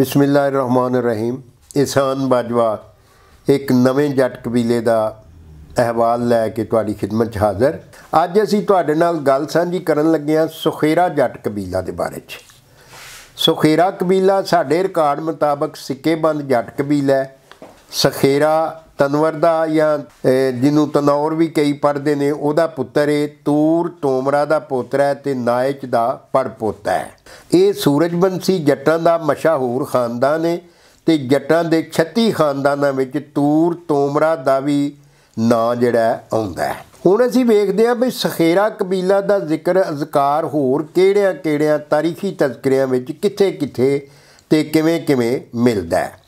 ਬਿਸਮਿਲ੍ਲਾਹਿਰਰਹਿਮਾਨਿਰਰਹੀਮ ਇਸਾਨ ਬਾਜਵਾ ਇੱਕ ਨਵੇਂ ਜੱਟ ਕਬੀਲੇ ਦਾ ਅਹਿਵਾਲ ਲੈ ਕੇ ਤੁਹਾਡੀ ਖidmat 'ਚ ਹਾਜ਼ਰ ਅੱਜ ਅਸੀਂ ਤੁਹਾਡੇ ਨਾਲ ਗੱਲ ਸਾਂਝੀ ਕਰਨ ਲੱਗੇ ਹਾਂ ਸੁਖੇਰਾ ਜੱਟ ਕਬੀਲਾ ਦੇ ਬਾਰੇ 'ਚ ਸੁਖੇਰਾ ਕਬੀਲਾ ਸਾਡੇ ਰਿਕਾਰਡ ਮੁਤਾਬਕ ਸਿੱਕੇਬੰਦ ਜੱਟ ਕਬੀਲਾ ਹੈ ਸਖੇਰਾ ਤਨਵਰ ਦਾ ਜਾਂ ਜਿਹਨੂੰ ਤਨੌਰ ਵੀ ਕਈ ਪੜਦੇ ਨੇ ਉਹਦਾ ਪੁੱਤਰ ਏ ਤੂਰ ਟੋਮਰਾ ਦਾ ਪੋਤਰਾ ਹੈ ਤੇ ਨਾਇਚ ਦਾ ਪੜਪੋਤਾ ਹੈ ਇਹ ਸੂਰਜਵੰਸ਼ੀ ਜੱਟਾਂ ਦਾ ਮਸ਼ਹੂਰ ਖਾਨਦਾਨ ਹੈ ਤੇ ਜੱਟਾਂ ਦੇ 36 ਖਾਨਦਾਨਾਂ ਵਿੱਚ ਤੂਰ ਟੋਮਰਾ ਦਾ ਵੀ ਨਾਂ ਜਿਹੜਾ ਆਉਂਦਾ ਹੈ ਹੁਣ ਅਸੀਂ ਵੇਖਦੇ ਹਾਂ ਵੀ ਸਖੇਰਾ ਕਬੀਲਾ ਦਾ ਜ਼ਿਕਰ ਅਜ਼ਕਾਰ ਹੋਰ ਕਿਹੜਿਆਂ-ਕਿਹੜਿਆਂ ਤਾਰੀਖੀ ਤਜ਼ਕਰਿਆਂ ਵਿੱਚ ਕਿੱਥੇ-ਕਿੱਥੇ ਤੇ ਕਿਵੇਂ-ਕਿਵੇਂ ਮਿਲਦਾ ਹੈ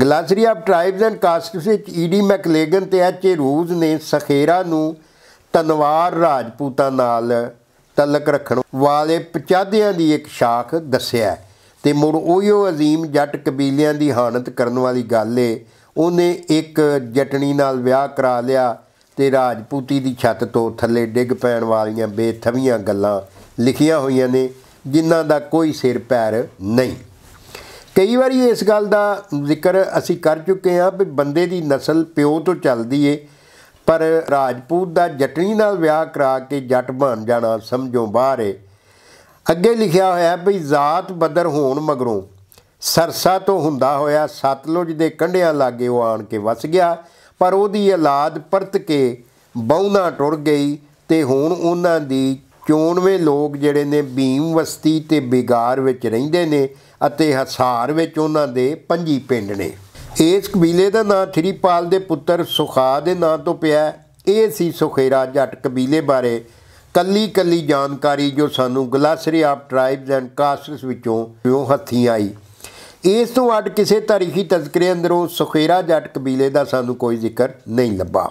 glossary of tribes and castes ਵਿੱਚ ਈਡੀ ਮੈਕਲੇਗਨ ਤੇ ਐਚ ਏ ਰੂਜ਼ ਨੇ ਸਖੇਰਾ ਨੂੰ ਤਨਵਾਰ ਰਾਜਪੂਤਾਂ ਨਾਲ ਤਲਕ ਰੱਖਣ ਵਾਲੇ ਪਚਾਦਿਆਂ ਦੀ ਇੱਕ ਸ਼ਾਖ ਦੱਸਿਆ ਤੇ ਮੁੜ ਉਹੀਓ عظیم ਜੱਟ ਕਬੀਲਿਆਂ ਦੀ ਹਾਨਤ ਕਰਨ ਵਾਲੀ ਗੱਲ ਏ ਉਹਨੇ ਇੱਕ ਜਟਣੀ ਨਾਲ ਵਿਆਹ ਕਰਾ ਲਿਆ ਤੇ ਰਾਜਪੂਤੀ ਦੀ ਛੱਤ ਤੋਂ ਥੱਲੇ ਡਿੱਗ ਪੈਣ ਵਾਲੀਆਂ ਬੇਥਵੀਆਂ ਗੱਲਾਂ ਲਿਖੀਆਂ ਹੋਈਆਂ ਨੇ ਜਿਨ੍ਹਾਂ ਦਾ ਕੋਈ ਸਿਰ ਪੈਰ ਨਹੀਂ ਕਈ ਵਾਰੀ ਇਸ ਗੱਲ ਦਾ ਜ਼ਿਕਰ ਅਸੀਂ ਕਰ ਚੁੱਕੇ ਹਾਂ ਵੀ ਬੰਦੇ ਦੀ نسل ਪਿਓ ਤੋਂ ਚੱਲਦੀ ਏ ਪਰ ਰਾਜਪੂਤ ਦਾ ਜਟਣੀ ਨਾਲ ਵਿਆਹ ਕਰਾ ਕੇ ਜੱਟ ਬਣ ਜਾਣਾ ਸਮਝੋਂ ਬਾਹਰ ਏ ਅੱਗੇ ਲਿਖਿਆ ਹੋਇਆ ਵੀ ਜ਼ਾਤ ਬਦਰ ਹੋਣ ਮਗਰੋਂ ਸਰਸਾ ਤੋਂ ਹੁੰਦਾ ਹੋਇਆ ਸਤਲੁਜ ਦੇ ਕੰਢਿਆਂ ਲਾਗੇ ਉਹ ਆਣ ਕੇ ਵਸ ਗਿਆ ਪਰ ਉਹਦੀ ਔਲਾਦ ਪਰਤ ਕੇ ਬਹੁਨਾ ਟੁਰ ਗਈ ਤੇ ਹੁਣ ਉਹਨਾਂ ਦੀ 94 ਲੋਕ ਜਿਹੜੇ ਨੇ ਭੀਮ ਵਸਤੀ ਤੇ ਬਿਗਾਰ ਵਿੱਚ ਰਹਿੰਦੇ ਨੇ ਅਤੇ ਹਸਾਰ ਵਿੱਚ ਉਹਨਾਂ ਦੇ ਪੰਜੀ ਪਿੰਡ ਨੇ ਇਸ ਕਬੀਲੇ ਦਾ ਨਾਂ ਥਰੀਪਾਲ ਦੇ ਪੁੱਤਰ ਸੁਖਾ ਦੇ ਨਾਂ ਤੋਂ ਪਿਆ ਇਹ ਸੀ ਸੁਖੇਰਾ ਜੱਟ ਕਬੀਲੇ ਬਾਰੇ ਕੱਲੀ ਕੱਲੀ ਜਾਣਕਾਰੀ ਜੋ ਸਾਨੂੰ glossary of tribes and castes ਵਿੱਚੋਂ ਕਿਉਂ ਹੱਥੀ ਆਈ ਇਸ ਤੋਂ ਅੱਡ ਕਿਸੇ ਤਾਰੀਖੀ ਤਜ਼ਕਰੇ ਅੰਦਰੋਂ ਸੁਖੇਰਾ ਜੱਟ ਕਬੀਲੇ ਦਾ ਸਾਨੂੰ ਕੋਈ ਜ਼ਿਕਰ ਨਹੀਂ ਲੱਭਾ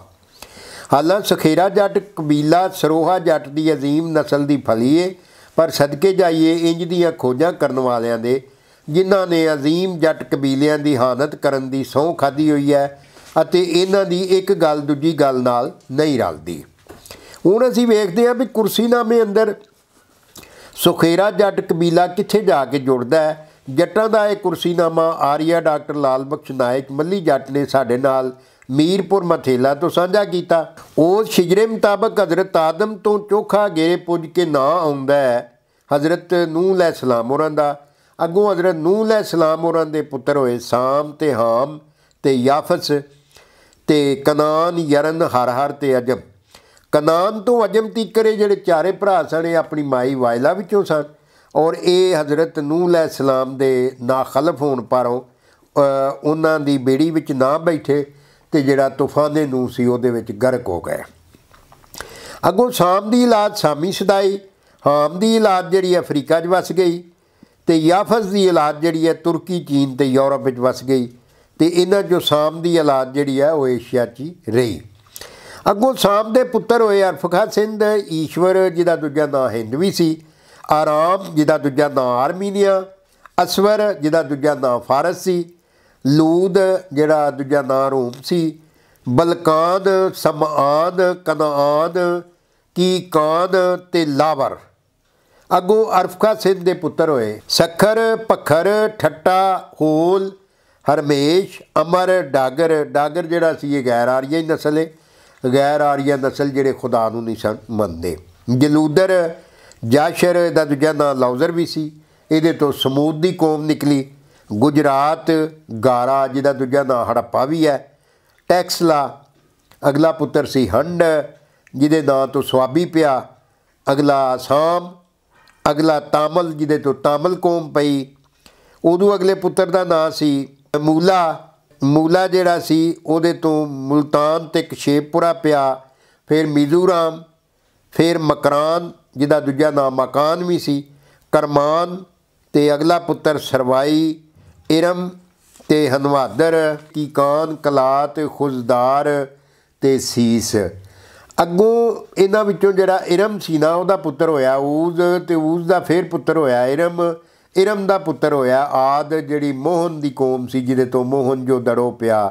ਹਾਲਾਂ ਸਖੇਰਾ ਜੱਟ ਕਬੀਲਾ ਸਰੋਹਾ ਜੱਟ ਦੀ عظیم نسل ਦੀ ਫਲੀ ਏ ਪਰ ਸਦਕੇ ਜਾਈਏ ਇੰਜ ਦੀਆਂ ਖੋਜਾਂ ਕਰਨ ਵਾਲਿਆਂ ਦੇ ਜਿਨ੍ਹਾਂ ਨੇ عظیم ਜੱਟ ਕਬੀਲਿਆਂ ਦੀ ਹਾਨਤ ਕਰਨ ਦੀ ਸੌਂ ਖਾਦੀ ਹੋਈ ਹੈ ਅਤੇ ਇਹਨਾਂ ਦੀ ਇੱਕ ਗੱਲ ਦੂਜੀ ਗੱਲ ਨਾਲ ਨਹੀਂ ਰਲਦੀ ਹੁਣ ਅਸੀਂ ਵੇਖਦੇ ਹਾਂ ਵੀ ਕੁਰਸੀਨਾਮੇ ਅੰਦਰ ਸੁਖੇਰਾ ਜੱਟ ਕਬੀਲਾ ਕਿੱਥੇ ਜਾ ਕੇ ਜੁੜਦਾ ਹੈ ਜੱਟਾਂ ਦਾ ਇਹ ਕੁਰਸੀਨਾਮਾ ਆਰੀਆ ਡਾਕਟਰ ਲਾਲ ਬਖਸ਼ ਨਾਇਕ ਮੱਲੀ ਜੱਟ ਨੇ ਸਾਡੇ ਨਾਲ ਮੀਰਪੁਰ ਮਥੇਲਾ ਤੋਂ ਸਾਂਝਾ ਕੀਤਾ ਉਸ ਸ਼ਿਜਰੇ ਮੁਤਾਬਕ ਹਜ਼ਰਤ ਆਦਮ ਤੋਂ ਚੋਖਾ ਗੇਰੇ ਪੁੱਜ ਕੇ ਨਾ ਆਉਂਦਾ ਹੈ ਹਜ਼ਰਤ ਨੂਹ ਲੈ ਸਲਾਮ ਹੋਰਾਂ ਦਾ ਅੱਗੋਂ ਹਜ਼ਰਤ ਨੂਹ ਲੈ ਸਲਾਮ ਹੋਰਾਂ ਦੇ ਪੁੱਤਰ ਹੋਏ ਸਾਮ ਤੇ ਹਾਮ ਤੇ ਯਾਫਸ ਤੇ ਕਨਾਨ ਯਰਨ ਹਰ ਹਰ ਤੇ ਅਜਮ ਕਨਾਨ ਤੋਂ ਅਜਮ ਤੀਕਰੇ ਜਿਹੜੇ ਚਾਰੇ ਭਰਾ ਸਣੇ ਆਪਣੀ ਮਾਈ ਵਾਇਲਾ ਵਿੱਚੋਂ ਸਨ ਔਰ ਇਹ حضرت ਨੂਹ ਲੈ ਸਲਾਮ ਦੇ ਨਾਖਲਫ ਹੋਣ ਪਰੋਂ ਉਹਨਾਂ ਦੀ ਬੇੜੀ ਵਿੱਚ ਨਾ ਬੈਠੇ ਤੇ ਜਿਹੜਾ ਤੂਫਾਨ ਦੇ ਨੂਹ ਸੀ ਉਹਦੇ ਵਿੱਚ ਗਰਕ ਹੋ ਗਏ ਅਗੋ ਸ਼ਾਮ ਦੀ ਇਲਾਜ ਸਾਮੀ ਸਦਾਈ ਹਾਮ ਦੀ ਇਲਾਜ ਜਿਹੜੀ ਅਫਰੀਕਾ 'ਚ ਵਸ ਗਈ ਤੇ ਯਾਫਸ ਦੀ ਇਲਾਜ ਜਿਹੜੀ ਹੈ ਤੁਰਕੀ ਚੀਨ ਤੇ ਯੂਰਪ ਵਿੱਚ ਵਸ ਗਈ ਤੇ ਇਹਨਾਂ ਜੋ ਸ਼ਾਮ ਦੀ ਇਲਾਜ ਜਿਹੜੀ ਹੈ ਉਹ ਏਸ਼ੀਆ 'ਚ ਰਹੀ ਅਗੋ ਸ਼ਾਮ ਦੇ ਪੁੱਤਰ ਹੋਏ ਅਰਫਖਾ ਸਿੰਧ ਈਸ਼ਵਰ ਜਿਹਦਾ ਦੂਜਾ ਨਾਂ ਹਿੰਦਵੀ ਸੀ ਆਰਾਮ ਜਿਹਦਾ ਦੂਜਾ ਨਾਂ ਆਰਮੀਨੀਆ ਅਸਵਰ ਜਿਹਦਾ ਦੂਜਾ ਨਾਂ ਫਾਰਸ ਸੀ ਲੂਦ ਜਿਹੜਾ ਦੂਜਾ ਨਾਂ ਰੂਮ ਸੀ ਬਲਕਾਦ ਸਮਾਦ ਕਨਾਦ ਕੀ ਕਾਦ ਤੇ ਲਾਵਰ ਅਗੋ ਅਰਫਕਾ ਸਿੰਧ ਦੇ ਪੁੱਤਰ ਹੋਏ ਸਖਰ ਪਖਰ ਠੱਟਾ ਹੋਲ ਹਰਮੇਸ਼ ਅਮਰ ਡਾਗਰ ਡਾਗਰ ਜਿਹੜਾ ਸੀ ਇਹ ਗੈਰ ਆਰੀਆ ਹੀ ਨਸਲ ਹੈ ਗੈਰ ਆਰੀਆ ਨਸਲ ਜਿਹੜੇ ਖੁਦਾ ਨੂੰ ਨਹੀਂ ਮੰਨਦੇ ਜਲੂਦਰ ਜਾਸ਼ਰ ਦਾ ਦੂਜਾ ਨਾਂ ਲਾਉਜ਼ਰ ਵੀ ਸੀ ਇਹਦੇ ਤੋਂ ਸਮੂਦ ਦੀ ਕੌਮ ਨਿਕਲੀ ਗੁਜਰਾਤ ਗਾਰਾ ਜਿਹਦਾ ਦੂਜਾ ਨਾਂ ਹੜੱਪਾ ਵੀ ਹੈ ਟੈਕਸਲਾ ਅਗਲਾ ਪੁੱਤਰ ਸੀ ਹੰਡ ਜਿਹਦੇ ਨਾਂ ਤੋਂ ਸਵਾਬੀ ਪਿਆ ਅਗਲਾ ਆਸਾਮ ਅਗਲਾ ਤਾਮਲ ਜਿਹਦੇ ਤੋਂ ਤਾਮਲ ਕੌਮ ਪਈ ਉਦੋਂ ਅਗਲੇ ਪੁੱਤਰ ਦਾ ਨਾਂ ਸੀ ਮੂਲਾ ਮੂਲਾ ਜਿਹੜਾ ਸੀ ਉਹਦੇ ਤੋਂ ਮੁਲਤਾਨ ਤੇ ਕਸ਼ੇਪੁਰਾ ਪਿਆ ਫਿਰ ਮਿਜ਼ੂਰਾਮ ਫਿਰ ਮਕਰਾਨ ਜਿਹਦਾ ਦੂਜਾ ਨਾਮ ਮਕਾਨ ਵੀ ਸੀ ਕਰਮਾਨ ਤੇ ਅਗਲਾ ਪੁੱਤਰ ਸਰਵਾਈ ਇਰਮ ਤੇ ਹਨਵਾਦਰ ਕਲਾ ਤੇ ਖੁਜ਼ਦਾਰ ਤੇ ਸੀਸ ਅੱਗੋਂ ਇਹਨਾਂ ਵਿੱਚੋਂ ਜਿਹੜਾ ਇਰਮ ਸੀ ਨਾ ਉਹਦਾ ਪੁੱਤਰ ਹੋਇਆ ਉਜ਼ ਤੇ ਉਜ਼ ਦਾ ਫੇਰ ਪੁੱਤਰ ਹੋਇਆ ਇਰਮ ਇਰਮ ਦਾ ਪੁੱਤਰ ਹੋਇਆ ਆਦ ਜਿਹੜੀ ਮੋਹਨ ਦੀ ਕੌਮ ਸੀ ਜਿਹਦੇ ਤੋਂ ਮੋਹਨ ਜੋ ਦੜੋ ਪਿਆ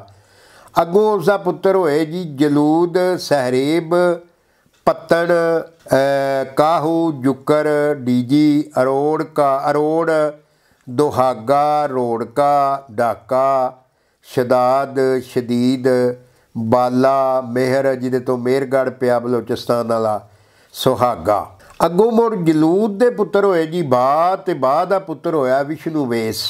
ਅੱਗੋਂ ਉਸ ਦਾ ਪੁੱਤਰ ਹੋਏ ਜੀ ਜਲੂਦ ਸਹਰੇਬ ਪੱਤਣ ਕਾਹੂ ਜੁਕਰ ਡੀਜੀ ਅਰੋੜ ਕਾ ਅਰੋੜ ਦੁਹਾਗਾ ਰੋੜ ਕਾ ਡਾਕਾ ਸ਼ਦਾਦ ਸ਼ਦੀਦ ਬਾਲਾ ਮਿਹਰ ਜਿਹਦੇ ਤੋਂ ਮੇਰਗੜ ਪਿਆ ਬਲੋਚਿਸਤਾਨ ਵਾਲਾ ਸੁਹਾਗਾ ਅੱਗੋਂ ਮੁਰ ਜਲੂਦ ਦੇ ਪੁੱਤਰ ਹੋਏ ਜੀ ਬਾ ਤੇ ਬਾ ਦਾ ਪੁੱਤਰ ਹੋਇਆ ਵਿਸ਼ਨੂ ਵੇਸ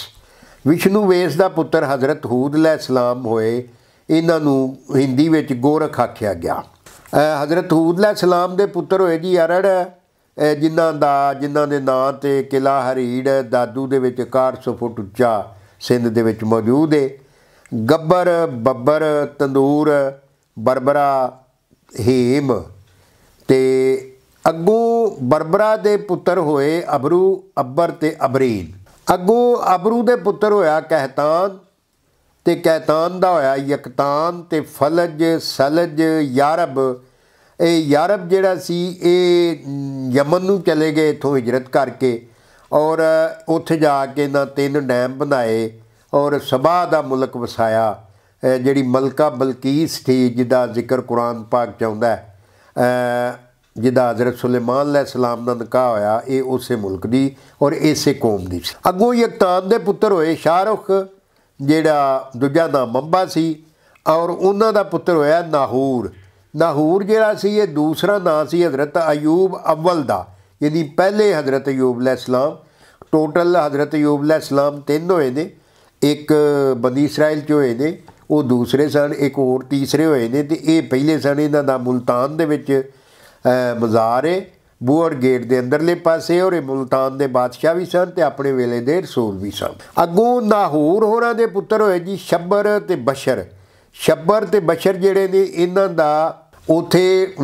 ਵਿਸ਼ਨੂ ਵੇਸ ਦਾ ਪੁੱਤਰ ਹਜ਼ਰਤ ਹੂਦ ਲੈ ਸਲਾਮ ਹੋਏ ਇਹਨਾਂ ਨੂੰ ਹਿੰਦੀ ਵਿੱਚ ਗੋਰਖ ਆਖਿਆ ਗਿਆ ਹਜ਼ਰਤ ਹੂਦ ਲੈ ਸਲਾਮ ਦੇ ਪੁੱਤਰ ਹੋਏ ਜੀ ਅਰੜ ਜਿਨ੍ਹਾਂ ਦਾ ਜਿਨ੍ਹਾਂ ਦੇ ਨਾਂ ਤੇ ਕਿਲਾ ਹਰੀੜ ਦਾਦੂ ਦੇ ਵਿੱਚ 400 ਫੁੱਟ ਉੱਚਾ ਸਿੰਧ ਦੇ ਵਿੱਚ ਮੌਜੂਦ ਹੈ ਗੱਬਰ ਬੱਬਰ ਤੰਦੂਰ ਬਰਬਰਾ ਹੀਮ ਤੇ ਅੱਗੂ ਬਰਬਰਾ ਦੇ ਪੁੱਤਰ ਹੋਏ ਅਬਰੂ ਅੱਬਰ ਤੇ ਅਬਰੀਨ ਅੱਗੂ ਅਬਰੂ ਦੇ ਪੁੱਤਰ ਹੋਇਆ ਕਹਿਤਾਨ ਤੇ ਕੈਤਾਨ ਦਾ ਹੋਇਆ ਯਕਤਾਨ ਤੇ ਫਲਜ ਸਲਜ ਯਾਰਬ ਇਹ ਯਾਰਬ ਜਿਹੜਾ ਸੀ ਇਹ ਯਮਨ ਨੂੰ ਚਲੇ ਗਏ ਇਥੋਂ ਹਿਜਰਤ ਕਰਕੇ ਔਰ ਉੱਥੇ ਜਾ ਕੇ ਨਾ ਤਿੰਨ ਡੈਮ ਬਣਾਏ ਔਰ ਸਬਾ ਦਾ ਮੁਲਕ ਵਸਾਇਆ ਜਿਹੜੀ ਮਲਕਾ ਬਲਕੀਸ ਥੀ ਜਿਹਦਾ ਜ਼ਿਕਰ ਕੁਰਾਨ ਪਾਕ ਚ ਆਉਂਦਾ ਹੈ ਜਿਹਦਾ ਹਜ਼ਰਤ ਸੁਲੇਮਾਨ ਸਲਾਮ ਦਾ ਨਿਕਾਹ ਹੋਇਆ ਇਹ ਉਸੇ ਮੁਲਕ ਦੀ ਔਰ ਇਸੇ ਕੌਮ ਦੀ ਅਗੋਂ ਤਾਂ ਦੇ ਪੁੱਤਰ ਹੋਏ ਸ਼ਾਹਰੁਖ ਜਿਹੜਾ ਦੂਜਾ ਦਾ ਮੰਬਾ ਸੀ ਔਰ ਉਹਨਾਂ ਦਾ ਪੁੱਤਰ ਹੋਇਆ ਨਾਹੂਰ ਨਾਹੂਰ ਜਿਹੜਾ ਸੀ ਇਹ ਦੂਸਰਾ ਨਾਂ ਸੀ حضرت ਅਯੂਬ ਅਵਲ ਦਾ ਯਾਨੀ ਪਹਿਲੇ ਹਜ਼ਰਤ ਅਯੂਬ ਸਲਾਮ ਟੋਟਲ ਹਜ਼ਰਤ ਅਯੂਬ ਸਲਾਮ ਤਿੰਨ ਹੋਏ ਨੇ ਇੱਕ ਬਨੀ ਇਸਰਾਇਲ ਚ ਹੋਏ ਨੇ ਉਹ ਦੂਸਰੇ ਸਨ ਇੱਕ ਹੋਰ ਤੀਸਰੇ ਹੋਏ ਨੇ ਤੇ ਇਹ ਪਹਿਲੇ ਸਨ ਇਹਨਾਂ ਦਾ ਮੁਲਤਾਨ ਦੇ ਵਿੱਚ ਬਾਜ਼ਾਰ ਹੈ ਬੂਰ ਗੇਟ ਦੇ ਅੰਦਰਲੇ ਪਾਸੇ ਔਰ ਇਹ ਮੁਲਤਾਨ ਦੇ ਬਾਦਸ਼ਾਹ ਵੀ ਸਨ ਤੇ ਆਪਣੇ ਵੇਲੇ ਦੇ ਰਸੂਲ ਵੀ ਸਨ ਅੱਗੋਂ ਨਾਹੂਰ ਹੋਰਾਂ ਦੇ ਪੁੱਤਰ ਹੋਏ ਜੀ ਸ਼ੱਬਰ ਤੇ ਬਸ਼ਰ ਸ਼ੱਬਰ ਤੇ ਬਸ਼ਰ ਜਿਹੜੇ ਨੇ ਇਹਨਾਂ ਦਾ ਉਥੇ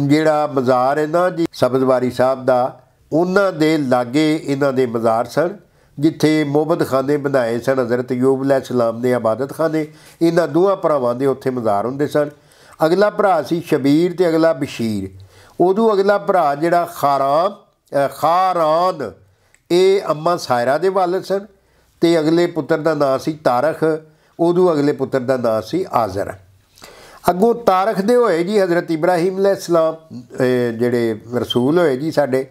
ਜਿਹੜਾ ਬਾਜ਼ਾਰ ਹੈ ਨਾ ਜੀ ਸਬਜ਼ਵਾਰੀ ਸਾਹਿਬ ਦਾ ਉਹਨਾਂ ਦੇ ਲਾਗੇ ਇਹਨਾਂ ਦੇ ਬਾਜ਼ਾਰ ਸਨ ਜਿੱਥੇ ਮੁਹਬਤ ਖਾਨੇ ਬਣਾਏ ਸਨ حضرت ਯੂਬ ਅਲੈ ਸਲਾਮ ਦੇ ਇਬਾਦਤ ਖਾਨੇ ਇਹਨਾਂ ਦੋਹਾਂ ਭਰਾਵਾਂ ਦੇ ਉੱਥੇ ਮਜ਼ਾਰ ਹੁੰਦੇ ਸਨ ਅਗਲਾ ਭਰਾ ਸੀ ਸ਼ਬੀਰ ਤੇ ਅਗਲਾ ਬਸ਼ੀਰ ਉਦੋਂ ਅਗਲਾ ਭਰਾ ਜਿਹੜਾ ਖਾਰਾ ਖਾਰਾਦ ਇਹ ਅੰਮਾ ਸਾਇਰਾ ਦੇ ਵਾਲਦ ਸਨ ਤੇ ਅਗਲੇ ਪੁੱਤਰ ਦਾ ਨਾਂ ਸੀ ਤਾਰਖ ਉਦੋਂ ਅਗਲੇ ਪੁੱਤਰ ਦਾ ਨਾਂ ਸੀ ਆਜ਼ਰ ਅੱਗੋਂ ਤਾਰਖ ਦੇ ਹੋਏ ਜੀ حضرت ਇਬਰਾਹੀਮ ਅਲੈਹਿਸਲਾਮ ਜਿਹੜੇ ਰਸੂਲ ਹੋਏ ਜੀ ਸਾਡੇ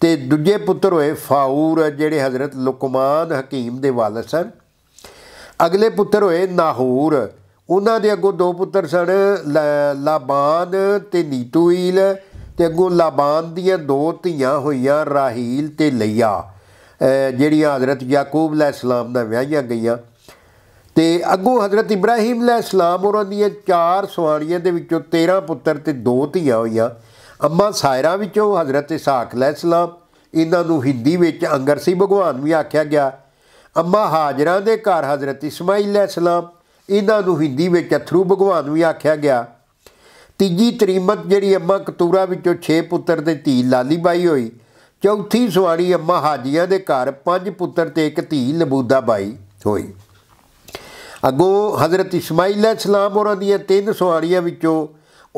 ਤੇ ਦੂਜੇ ਪੁੱਤਰ ਹੋਏ ਫਾਉਰ ਜਿਹੜੇ حضرت ਲੁਕਮਾਨ ਹਕੀਮ ਦੇ ਵਾਲਦ ਸਨ ਅਗਲੇ ਪੁੱਤਰ ਹੋਏ ਨਾਹੂਰ ਉਹਨਾਂ ਦੇ ਅੱਗੋਂ ਦੋ ਪੁੱਤਰ ਸਨ ਲਾਬਾਨ ਤੇ ਨੀਤੂਇਲ ਤੇ ਅਗੋ ਲਾਬਾਨ ਦੀਆਂ ਦੋ ਧੀਆਂ ਹੋਈਆਂ ਰਾਹੀਲ ਤੇ ਲਈਆ ਜਿਹੜੀਆਂ حضرت ਯਾਕੂਬ ਸਲਾਮ ਦਾ ਵਿਆਹੀਆਂ ਗਈਆਂ ਤੇ ਅਗੋ حضرت ਇਬਰਾਹੀਮ ਸਲਾਮ ਉਹਨਾਂ ਦੀਆਂ ਚਾਰ ਸਵਾਰੀਆਂ ਦੇ ਵਿੱਚੋਂ 13 ਪੁੱਤਰ ਤੇ ਦੋ ਧੀਆਂ ਹੋਈਆਂ ਅੰਮਾ ਸਾਇਰਾ ਵਿੱਚੋਂ حضرت ਇਸਾਕ ਸਲਾਮ ਇਹਨਾਂ ਨੂੰ ਹਿੰਦੀ ਵਿੱਚ ਅੰਗਰਸੀ ਭਗਵਾਨ ਵੀ ਆਖਿਆ ਗਿਆ ਅੰਮਾ ਹਾਜਰਾ ਦੇ ਘਰ حضرت ਇਸਮਾਈਲ ਸਲਾਮ ਇਹਨਾਂ ਨੂੰ ਹਿੰਦੀ ਵਿੱਚ ਅਥਰੂ ਭਗਵਾਨ ਵੀ ਆਖਿਆ ਗਿਆ ਤੀਜੀ ਤਰੀਮਤ ਜਿਹੜੀ ਅੰਮਾ ਕਤੂਰਾ ਵਿੱਚੋਂ 6 ਪੁੱਤਰ ਤੇ ਧੀ ਲਾਲੀ ਬਾਈ ਹੋਈ ਚੌਥੀ ਸਵਾਰੀ ਅੰਮਾ ਹਾਜੀਆਂ ਦੇ ਘਰ ਪੰਜ ਪੁੱਤਰ ਤੇ ਇੱਕ ਧੀ ਲਬੂਦਾ ਬਾਈ ਹੋਈ ਅਗੋ حضرت ਇਸਮਾਈਲ ਅਲੈਹਿਸਲਾਮ ਹੋਰਾਂ ਦੀਆਂ ਤਿੰਨ ਸਵਾਰੀਆਂ ਵਿੱਚੋਂ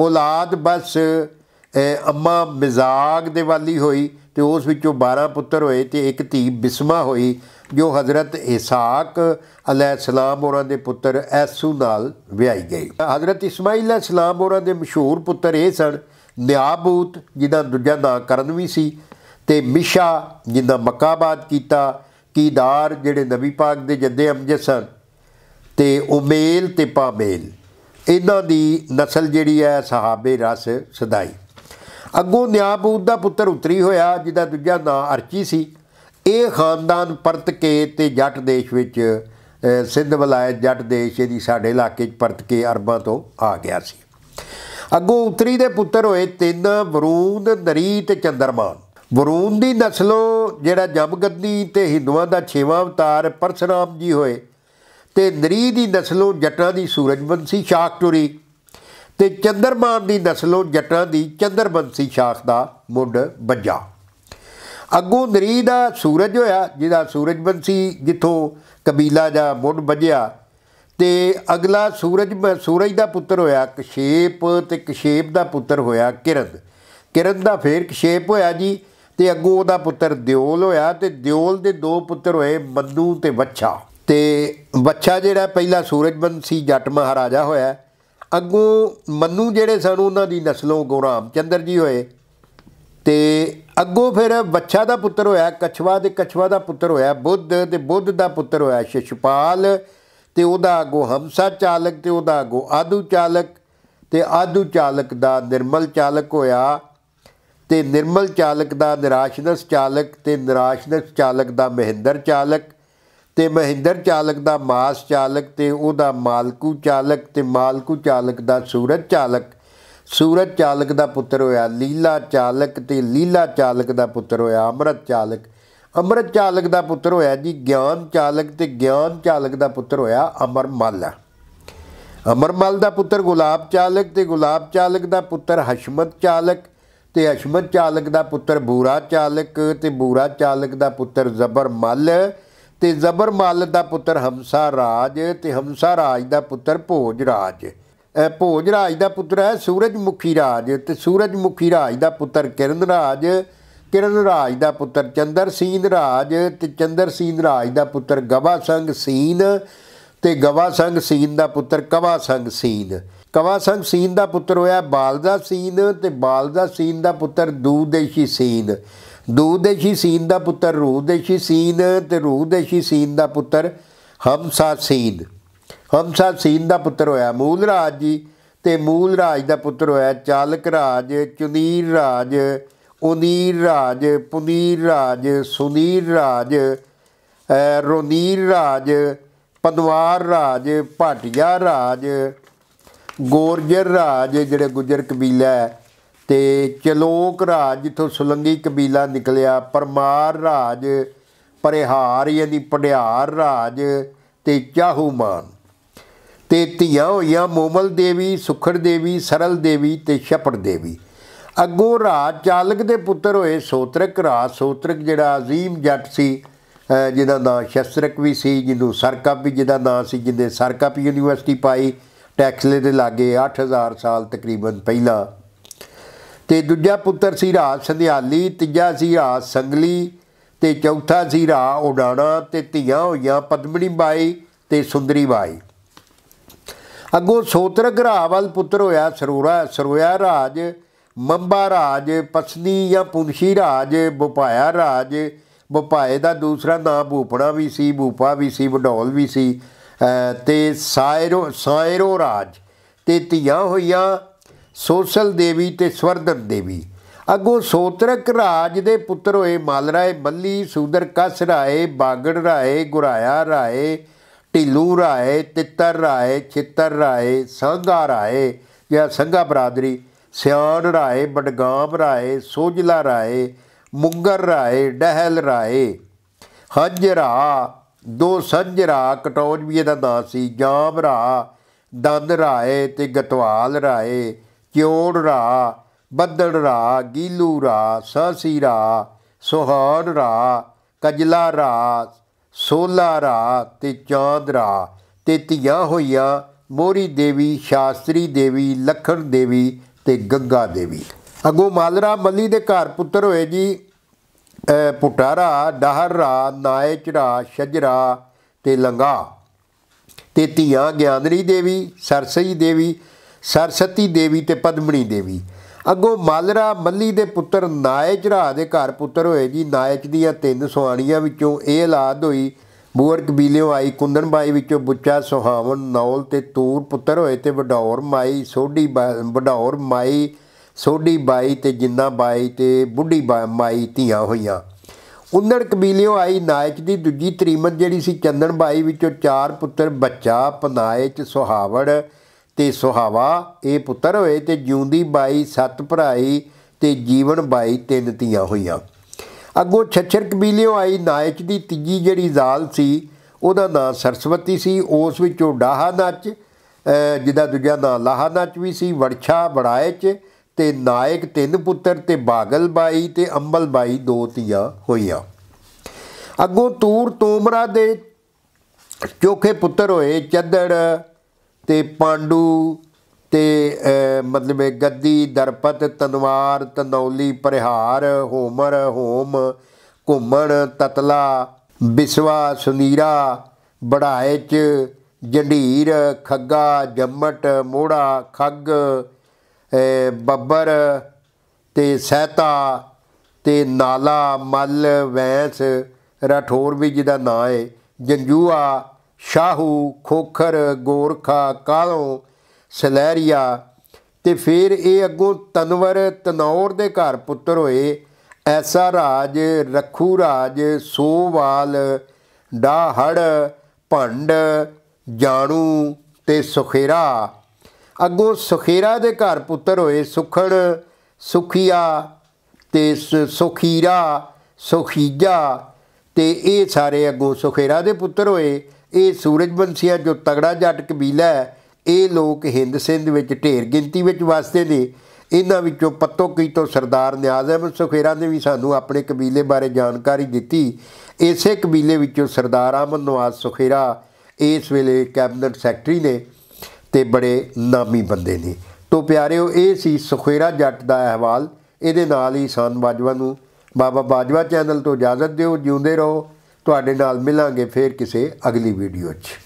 ਔਲਾਦ ਬਸ ਅੰਮਾ ਮਜ਼ਾਕ ਦੇ ਵਾਲੀ ਹੋਈ ਤੇ ਉਸ ਵਿੱਚੋਂ 12 ਪੁੱਤਰ ਹੋਏ ਤੇ ਇੱਕ ਧੀ ਬਿਸਮਾ ਹੋਈ ਜੋ حضرت ਇਸਾਕ ਅਲੈਹਿਸਲਾਮ ਉਹਨਾਂ ਦੇ ਪੁੱਤਰ ਐਸੂ ਨਾਲ ਵਿਆਹੀ ਗਈ حضرت ਇਸਮਾਈਲ ਸਲਾਮ ਉਹਨਾਂ ਦੇ ਮਸ਼ਹੂਰ ਪੁੱਤਰ ਇਹ ਸਨ ਨਿਆਬੂਤ ਜਿਹਦਾ ਦੂਜਾ ਦਾ ਕਰਨ ਵੀ ਸੀ ਤੇ ਮਿਸ਼ਾ ਜਿਹਦਾ ਮਕਾਬਾਦ ਕੀਤਾ ਕੀਦਾਰ ਜਿਹੜੇ ਨਬੀ ਪਾਕ ਦੇ ਜੱਦੇ ਅਮਜਦ ਸਨ ਤੇ ਉਮੇਲ ਤੇ ਪਾਮੇਲ ਇਹਨਾਂ ਦੀ ਨਸਲ ਜਿਹੜੀ ਹੈ ਸਹਾਬੇ ਰਸ ਸਦਾਈ ਅੱਗੋਂ ਨਿਆਬੂਦ ਦਾ ਪੁੱਤਰ ਉਤਰੀ ਹੋਇਆ ਜਿਹਦਾ ਦੂਜਾ ਨਾਂ ਅਰਚੀ ਸੀ ਇਹ ਖਾਨਦਾਨ ਪਰਤ ਕੇ ਤੇ ਜੱਟ ਦੇਸ਼ ਵਿੱਚ ਸਿੱਧ ਵਲਾਇਤ ਜੱਟ ਦੇਸ਼ ਦੀ ਸਾਡੇ ਇਲਾਕੇ 'ਚ ਪਰਤ ਕੇ ਅਰਬਾਂ ਤੋਂ ਆ ਗਿਆ ਸੀ ਅੱਗੋਂ ਉਤਰੀ ਦੇ ਪੁੱਤਰ ਹੋਏ ਤਿੰਨ ਵਰੂਨ ਨਰੀ ਤੇ ਚੰਦਰਮਾਨ ਵਰੂਨ ਦੀ ਨਸਲੋਂ ਜਿਹੜਾ ਜਮਗੱਦੀ ਤੇ ਹਿੰਦੂਆਂ ਦਾ ਛੇਵਾਂ ਅਵਤਾਰ ਪਰਸ਼ਰਾਮ ਜੀ ਹੋਏ ਤੇ ਨਰੀ ਦੀ ਨਸਲੋਂ ਜੱਟਾਂ ਦੀ ਸੂਰਜਵੰਸ਼ੀ ਸ਼ਾਕਟੁਰੀ ਤੇ ਚੰਦਰਮਾਨ ਦੀ ਨਸਲੋਂ ਜੱਟਾਂ ਦੀ ਚੰਦਰਬੰਸੀ ਸ਼ਾਖ ਦਾ ਮੁੱਢ ਬੱਜਾ ਅੱਗੋਂ ਨਰੀ ਦਾ ਸੂਰਜ ਹੋਇਆ ਜਿਹਦਾ ਸੂਰਜਬੰਸੀ ਜਿੱਥੋਂ ਕਬੀਲਾ ਦਾ ਮੁੱਢ ਬੱਜਿਆ ਤੇ ਅਗਲਾ ਸੂਰਜ ਸੂਰਜ ਦਾ ਪੁੱਤਰ ਹੋਇਆ ਕਸ਼ੇਪ ਤੇ ਕਸ਼ੇਪ ਦਾ ਪੁੱਤਰ ਹੋਇਆ ਕਿਰਨ ਕਿਰਨ ਦਾ ਫੇਰ ਕਸ਼ੇਪ ਹੋਇਆ ਜੀ ਤੇ ਅੱਗੋਂ ਉਹਦਾ ਪੁੱਤਰ ਦਿਓਲ ਹੋਇਆ ਤੇ ਦਿਓਲ ਦੇ ਦੋ ਪੁੱਤਰ ਹੋਏ ਮੰਦੂ ਤੇ ਵੱਛਾ ਤੇ ਵੱਛਾ ਜਿਹੜਾ ਪਹਿਲਾ ਸੂਰਜਬੰਸੀ ਜੱਟ ਮਹਾਰਾਜਾ ਹੋਇਆ ਅੱਗੋਂ ਮੰਨੂ ਜਿਹੜੇ ਸਨ ਉਹਨਾਂ ਦੀ ਨਸਲੋਂ ਗੋਰਾਮ ਚੰਦਰ ਜੀ ਹੋਏ ਤੇ ਅੱਗੋਂ ਫਿਰ ਬੱਚਾ ਦਾ ਪੁੱਤਰ ਹੋਇਆ ਕਛਵਾ ਦੇ ਕਛਵਾ ਦਾ ਪੁੱਤਰ ਹੋਇਆ ਬੁੱਧ ਤੇ ਬੁੱਧ ਦਾ ਪੁੱਤਰ ਹੋਇਆ ਸ਼ਿਸ਼ਪਾਲ ਤੇ ਉਹਦਾ ਅੱਗੋਂ ਹਮਸਾ ਚਾਲਕ ਤੇ ਉਹਦਾ ਅੱਗੋਂ ਆਦੂ ਚਾਲਕ ਤੇ ਆਦੂ ਚਾਲਕ ਦਾ ਨਿਰਮਲ ਚਾਲਕ ਹੋਇਆ ਤੇ ਨਿਰਮਲ ਚਾਲਕ ਦਾ ਨਿਰਾਸ਼ਨਸ ਚਾਲਕ ਤੇ ਨਿਰਾਸ਼ਨਸ ਚਾਲਕ ਦਾ ਮਹਿੰਦਰ ਚਾਲਕ ਤੇ ਮਹਿੰਦਰ ਚਾਲਕ ਦਾ ਮਾਸ ਚਾਲਕ ਤੇ ਉਹਦਾ ਮਾਲਕੂ ਚਾਲਕ ਤੇ ਮਾਲਕੂ ਚਾਲਕ ਦਾ ਸੂਰਜ ਚਾਲਕ ਸੂਰਜ ਚਾਲਕ ਦਾ ਪੁੱਤਰ ਹੋਇਆ ਲੀਲਾ ਚਾਲਕ ਤੇ ਲੀਲਾ ਚਾਲਕ ਦਾ ਪੁੱਤਰ ਹੋਇਆ ਅਮਰਤ ਚਾਲਕ ਅਮਰਤ ਚਾਲਕ ਦਾ ਪੁੱਤਰ ਹੋਇਆ ਜੀ ਗਿਆਨ ਚਾਲਕ ਤੇ ਗਿਆਨ ਚਾਲਕ ਦਾ ਪੁੱਤਰ ਹੋਇਆ ਅਮਰਮਲ ਅਮਰਮਲ ਦਾ ਪੁੱਤਰ ਗੁਲਾਬ ਚਾਲਕ ਤੇ ਗੁਲਾਬ ਚਾਲਕ ਦਾ ਪੁੱਤਰ ਹਸ਼ਮਤ ਚਾਲਕ ਤੇ ਹਸ਼ਮਤ ਚਾਲਕ ਦਾ ਪੁੱਤਰ ਬੂਰਾ ਚਾਲਕ ਤੇ ਬੂਰਾ ਚਾਲਕ ਦਾ ਪੁੱਤਰ ਜ਼ਬਰ ਮਲ ਤੇ ਜ਼ਬਰ ਮਾਲ ਦਾ ਪੁੱਤਰ ਹਮਸਾ ਰਾਜ ਤੇ ਹਮਸਾ ਰਾਜ ਦਾ ਪੁੱਤਰ ਭੋਜ ਰਾਜ ਭੋਜ ਰਾਜ ਦਾ ਪੁੱਤਰ ਹੈ ਸੂਰਜ ਮੁਖੀ ਰਾਜ ਤੇ ਸੂਰਜ ਮੁਖੀ ਰਾਜ ਦਾ ਪੁੱਤਰ ਕਿਰਨ ਰਾਜ ਕਿਰਨ ਰਾਜ ਦਾ ਪੁੱਤਰ ਚੰਦਰ ਸੀਨ ਰਾਜ ਤੇ ਚੰਦਰ ਸੀਨ ਰਾਜ ਦਾ ਪੁੱਤਰ ਗਵਾ ਸੰਗ ਸੀਨ ਤੇ ਗਵਾ ਸੰਗ ਸੀਨ ਦਾ ਪੁੱਤਰ ਕਵਾ ਸੰਗ ਸੀਨ ਕਵਾ ਸੰਗ ਸੀਨ ਦਾ ਪੁੱਤਰ ਹੋਇਆ ਬਾਲਦਾ ਸੀਨ ਤੇ ਬਾਲਦਾ ਸੀਨ ਦਾ ਪੁੱਤਰ ਦੂਦੇਸ਼ੀ ਸੀਨ ਦੂਦੇਸ਼ੀ ਸੀਨ ਦਾ ਪੁੱਤਰ ਰੂਦੇਸ਼ੀ ਸੀਨ ਤੇ ਰੂਦੇਸ਼ੀ ਸੀਨ ਦਾ ਪੁੱਤਰ ਹਮਸਾ ਸੀਨ ਹਮਸਾ ਸੀਨ ਦਾ ਪੁੱਤਰ ਹੋਇਆ ਮੂਲ ਰਾਜ ਜੀ ਤੇ ਮੂਲ ਰਾਜ ਦਾ ਪੁੱਤਰ ਹੋਇਆ ਚਾਲਕ ਰਾਜ ਚੁਨੀਰ ਰਾਜ ਉਨੀਰ ਰਾਜ ਪੁਨੀਰ ਰਾਜ ਸੁਨੀਰ ਰਾਜ ਰੋਨੀਰ ਰਾਜ ਪਦਵਾਰ ਰਾਜ ਭਾਟਿਆ ਰਾਜ ਗੋਰਜਰ ਰਾਜ ਜਿਹੜੇ ਗੁਜਰ ਕਬੀਲਾ ਹੈ ਤੇ ਚਲੋਕ ਰਾਜ ਜਿੱਥੋਂ ਸੁਲੰਗੀ ਕਬੀਲਾ ਨਿਕਲਿਆ ਪਰਮਾਰ ਰਾਜ ਪਰਿਹਾਰ ਯਾਨੀ ਪੜਿਆਰ ਰਾਜ ਤੇ ਚਾਹੂਮਾਨ ਤੇ ਧੀਆਂ ਹੋਈਆਂ ਮੋਮਲ ਦੇਵੀ ਸੁਖੜ ਦੇਵੀ ਸਰਲ ਦੇਵੀ ਤੇ ਛਪੜ ਦੇਵੀ ਅੱਗੋਂ ਰਾਜ ਚਾਲਕ ਦੇ ਪੁੱਤਰ ਹੋਏ ਸੋਤਰਕ ਰਾਜ ਸੋਤਰਕ ਜਿਹੜਾ عظیم ਜੱਟ ਸੀ ਜਿਹਦਾ ਨਾਮ ਸ਼ਸਤਰਕ ਵੀ ਸੀ ਜਿਹਨੂੰ ਸਰਕਪ ਵੀ ਜਿਹਦਾ ਨਾਮ ਸੀ ਜਿਹਨੇ ਸਰਕਪ ਯੂਨੀਵਰਸਿਟੀ ਪਾਈ ਟੈਕਸਲੇ ਦੇ ਲਾਗੇ 8000 ਸਾਲ ਤਕਰੀਬਨ ਪਹਿਲਾਂ ਤੇ ਦੂਜਾ ਪੁੱਤਰ ਸੀ ਰਾਜ ਸੰਧਿਆਲੀ ਤੀਜਾ ਸੀ ਰਾ ਸੰਗਲੀ ਤੇ ਚੌਥਾ ਸੀ ਰਾ ਉਡਾਣਾ ਤੇ ਧੀਆਂ ਹੋਈਆਂ ਪਦਮਣੀ ਬਾਈ ਤੇ ਸੁੰਦਰੀ ਬਾਈ ਅੱਗੋਂ ਸੋਤਰ ਘਰਾਵਲ ਪੁੱਤਰ ਹੋਇਆ ਸਰੂਰਾ ਸਰੋਇਆ ਰਾਜ ਮੰਬਾ ਰਾਜ ਪਸਨੀ ਜਾਂ ਪੁੰਸ਼ੀ ਰਾਜ ਬੁਪਾਇਆ ਰਾਜ ਬੁਪਾਏ ਦਾ ਦੂਸਰਾ ਨਾਮ ਭੂਪਣਾ ਵੀ ਸੀ ਭੂਪਾ ਵੀ ਸੀ ਵਡੋਲ ਵੀ ਸੀ ਤੇ ਸਾਇਰੋ ਸਾਇਰੋ ਰਾਜ ਤੇ ਧੀਆਂ ਹੋਈਆਂ ਸੋਸਲ ਦੇਵੀ ਤੇ ਸਵਰਧਰ ਦੇਵੀ ਅਗੋ ਸੋਤਰਕ ਰਾਜ ਦੇ ਪੁੱਤਰ ਹੋਏ ਮਾਲਰਾਏ ਬੱਲੀ ਸੂਦਰ ਕਸ ਰਾਏ ਬਾਗੜ ਰਾਏ ਗੁਰਾਇਆ ਰਾਏ ਢਿੱਲੂ ਰਾਏ ਤਿੱਤਰ ਰਾਏ ਚਿੱਤਰ ਰਾਏ ਸੰਗਾ ਰਾਏ ਜਾਂ ਸੰਗਾ ਬਰਾਦਰੀ ਸਿਆਣ ਰਾਏ ਬਡਗਾਮ ਰਾਏ ਸੋਜਲਾ ਰਾਏ ਮੁੰਗਰ ਰਾਏ ਡਹਿਲ ਰਾਏ ਹੰਜਰਾ ਦੋ ਸੰਜਰਾ ਕਟੌਜ ਵੀ ਇਹਦਾ ਨਾਂ ਸੀ ਜਾਮਰਾ ਦੰਦ ਰਾਏ ਤੇ ਗਤਵਾਲ ਰਾਏ ਕਿਉੜ ਰਾ ਬੱਦੜ ਰਾ ਗੀਲੂ ਰਾ ਸਸੀ ਰਾ ਸੁਹਾੜ ਰਾ ਕਜਲਾ ਰਾ ਸੋਲਾ ਰਾ ਤੇ ਚਾਂਦ ਰਾ ਤੇ ਧੀਆਂ ਹੋਈਆਂ ਮੋਰੀ ਦੇਵੀ ਸ਼ਾਸਤਰੀ ਦੇਵੀ ਲਖਣ ਦੇਵੀ ਤੇ ਗੰਗਾ ਦੇਵੀ ਅਗੋ ਮਾਲਰਾ ਮੱਲੀ ਦੇ ਘਰ ਪੁੱਤਰ ਹੋਏ ਜੀ ਪੁਟਾਰਾ ਡਹਰਾ ਨਾਇਚਰਾ ਸ਼ਜਰਾ ਤੇ ਲੰਗਾ ਤੇ ਧੀਆਂ ਗਿਆਨਰੀ ਦੇਵੀ ਸਰਸਈ ਦੇਵੀ ਸਰਸਤੀ ਦੇਵੀ ਤੇ ਪਦਮਣੀ ਦੇਵੀ ਅੱਗੋਂ ਮਾਲਰਾ ਮੱਲੀ ਦੇ ਪੁੱਤਰ ਨਾਇਚ ਰਾਹ ਦੇ ਘਰ ਪੁੱਤਰ ਹੋਏ ਜੀ ਨਾਇਚ ਦੀਆਂ ਤਿੰਨ ਸੁਆਣੀਆਂ ਵਿੱਚੋਂ ਇਹ ਔਲਾਦ ਹੋਈ ਬੂਰ ਕਬੀਲਿਓ ਆਈ ਕੁੰਦਨਬਾਈ ਵਿੱਚੋਂ ਬੁੱਚਾ ਸੁਹਾਵਣ ਨੌਲ ਤੇ ਤੂਰ ਪੁੱਤਰ ਹੋਏ ਤੇ ਵਡੌਰ ਮਾਈ ਸੋਢੀ ਵਡੌਰ ਮਾਈ ਸੋਢੀ ਬਾਈ ਤੇ ਜਿੰਨਾ ਬਾਈ ਤੇ ਬੁੱਢੀ ਮਾਈ ਧੀਆਂ ਹੋਈਆਂ ਉੰਨੜ ਕਬੀਲਿਓ ਆਈ ਨਾਇਕ ਦੀ ਦੂਜੀ ਤ੍ਰੀਮਤ ਜਿਹੜੀ ਸੀ ਚੰਦਨ ਬਾਈ ਵਿੱਚੋਂ ਚਾਰ ਪੁੱਤਰ ਬੱਚਾ ਪਨਾਇਚ ਸੁਹਾਵੜ ਤੇ ਸੁਹਾਵਾ ਇਹ ਪੁੱਤਰ ਹੋਏ ਤੇ ਜਿਉਂਦੀ ਬਾਈ ਸੱਤ ਭਰਾਈ ਤੇ ਜੀਵਨ ਬਾਈ ਤਿੰਨ ਧੀਆਂ ਹੋਈਆਂ ਅੱਗੋਂ ਛੱਛਰ ਕਬੀਲਿਓ ਆਈ ਨਾਇਚ ਦੀ ਤੀਜੀ ਜਿਹੜੀ ਜ਼ਾਲ ਸੀ ਉਹਦਾ ਨਾਂ ਸਰਸਵਤੀ ਸੀ ਉਸ ਵਿੱਚੋਂ ਡਾਹਾ ਨੱਚ ਜਿਹਦਾ ਦੂਜਾ ਨਾਂ ਲਾਹਾ ਨੱਚ ਵੀ ਸੀ ਵੜਛਾ ਬੜਾਇਚ ਤੇ ਨਾਇਕ ਤਿੰਨ ਪੁੱਤਰ ਤੇ ਬਾਗਲ ਬਾਈ ਤੇ ਅੰਬਲ ਬਾਈ ਦੋ ਧੀਆਂ ਹੋਈਆਂ ਅੱਗੋਂ ਤੂਰ ਤੋਮਰਾ ਦੇ ਚੋਖੇ ਪੁੱਤਰ ਹੋਏ ਚੱਦੜ ਤੇ ਪਾਂਡੂ ਤੇ ਮਤਲਬ ਗੱਦੀ ਦਰਪਤ ਤਨਵਾਰ ਤਨੌਲੀ ਪਰਿਹਾਰ ਹੋਮਰ ਹੋਮ ਘੁੰਮਣ ਤਤਲਾ ਵਿਸ਼ਵਾ ਸੁਨੀਰਾ ਬੜਾਏ ਚ ਜੰਢੀਰ ਖੱਗਾ ਜੰਮਟ ਮੋੜਾ ਖੱਗ ਬੱਬਰ ਤੇ ਸਹਤਾ ਤੇ ਨਾਲਾ ਮੱਲ ਵੈਂਸ ਰਠੋਰ ਵੀ ਜਿਹਦਾ ਨਾਂ ਹੈ ਜੰਜੂਆ ਸ਼ਾਹੂ ਖੋਖਰ ਗੋਰਖਾ ਕਾਲੋ ਸਲੈਰੀਆ ਤੇ ਫਿਰ ਇਹ ਅੱਗੋਂ ਤਨਵਰ ਤਨੌਰ ਦੇ ਘਰ ਪੁੱਤਰ ਹੋਏ ਐਸਾ ਰਾਜ ਰਖੂ ਰਾਜ ਸੋਵਾਲ ਡਾਹੜ ਭੰਡ ਜਾਣੂ ਤੇ ਸੁਖੇਰਾ ਅੱਗੋਂ ਸੁਖੇਰਾ ਦੇ ਘਰ ਪੁੱਤਰ ਹੋਏ ਸੁਖੜ ਸੁਖੀਆ ਤੇ ਸੁਖੀਰਾ ਸੁਖੀਜਾ ਤੇ ਇਹ ਸਾਰੇ ਅੱਗੋਂ ਸੁਖੇਰਾ ਦੇ ਪੁੱਤਰ ਹੋਏ ਇਹ ਸੂਰਜਵੰਸ਼ੀਆ ਜੋ ਤਗੜਾ ਜੱਟ ਕਬੀਲਾ ਹੈ ਇਹ ਲੋਕ ਹਿੰਦ ਸਿੰਧ ਵਿੱਚ ਢੇਰ ਗਿਣਤੀ ਵਿੱਚ ਵਸਦੇ ਨੇ ਇਹਨਾਂ ਵਿੱਚੋਂ ਪੱਤੋਕੀ ਤੋਂ ਸਰਦਾਰ ਨਿਆਜ਼ ਅਹਿਮਦ ਸੁਖੇਰਾ ਨੇ ਵੀ ਸਾਨੂੰ ਆਪਣੇ ਕਬੀਲੇ ਬਾਰੇ ਜਾਣਕਾਰੀ ਦਿੱਤੀ ਇਸੇ ਕਬੀਲੇ ਵਿੱਚੋਂ ਸਰਦਾਰ ਅਹਿਮਦ ਨਵਾਜ਼ ਸੁਖੇਰਾ ਇਸ ਵੇਲੇ ਕੈਬਨਿਟ ਸੈਕਟਰੀ ਨੇ ਤੇ ਬੜੇ ਨਾਮੀ ਬੰਦੇ ਨੇ ਤੋਂ ਪਿਆਰਿਓ ਇਹ ਸੀ ਸੁਖੇਰਾ ਜੱਟ ਦਾ ਅਹਿਵਾਲ ਇਹਦੇ ਨਾਲ ਹੀ ਸਾਨ ਬਾਜਵਾ ਨੂੰ ਬਾਬਾ ਬਾਜਵਾ ਚੈਨਲ ਤੋਂ ਇਜਾਜ਼ਤ ਦਿਓ ਜਿਉਂਦੇ ਰਹੋ ਤੁਹਾਡੇ ਨਾਲ ਮਿਲਾਂਗੇ ਫੇਰ ਕਿਸੇ ਅਗਲੀ ਵੀਡੀਓ 'ਚ